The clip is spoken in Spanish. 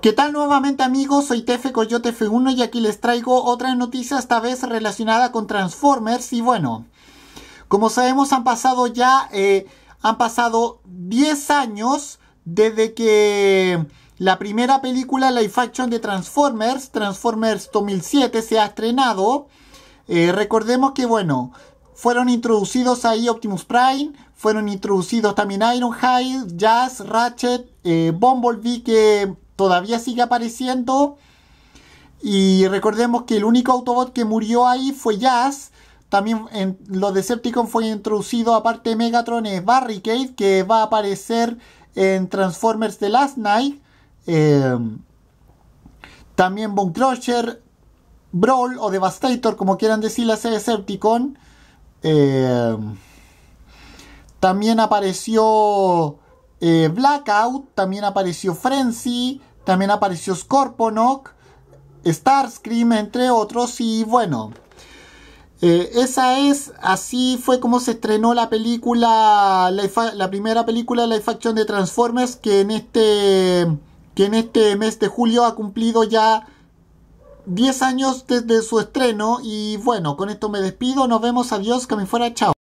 ¿Qué tal nuevamente amigos? Soy Tefe Coyote F1 y aquí les traigo otra noticia esta vez relacionada con Transformers y bueno, como sabemos han pasado ya, eh, han pasado 10 años desde que la primera película Life action de Transformers, Transformers 2007, se ha estrenado. Eh, recordemos que bueno, fueron introducidos ahí Optimus Prime, fueron introducidos también Ironhide, Jazz, Ratchet, eh, Bumblebee que todavía sigue apareciendo. Y recordemos que el único Autobot que murió ahí fue Jazz. También en los Decepticon fue introducido, aparte de Megatron, es Barricade, que va a aparecer en Transformers The Last Night. Em, también Bonecrusher, Crusher, Brawl o Devastator, como quieran decirle a ese Decepticon. Em, también apareció eh, Blackout, también apareció Frenzy, también apareció Scorponok, Starscream, entre otros. Y bueno, eh, esa es, así fue como se estrenó la película, la, primera película de la action de Transformers que en este, que en este mes de julio ha cumplido ya 10 años desde su estreno. Y bueno, con esto me despido, nos vemos, adiós, que me fuera, chao.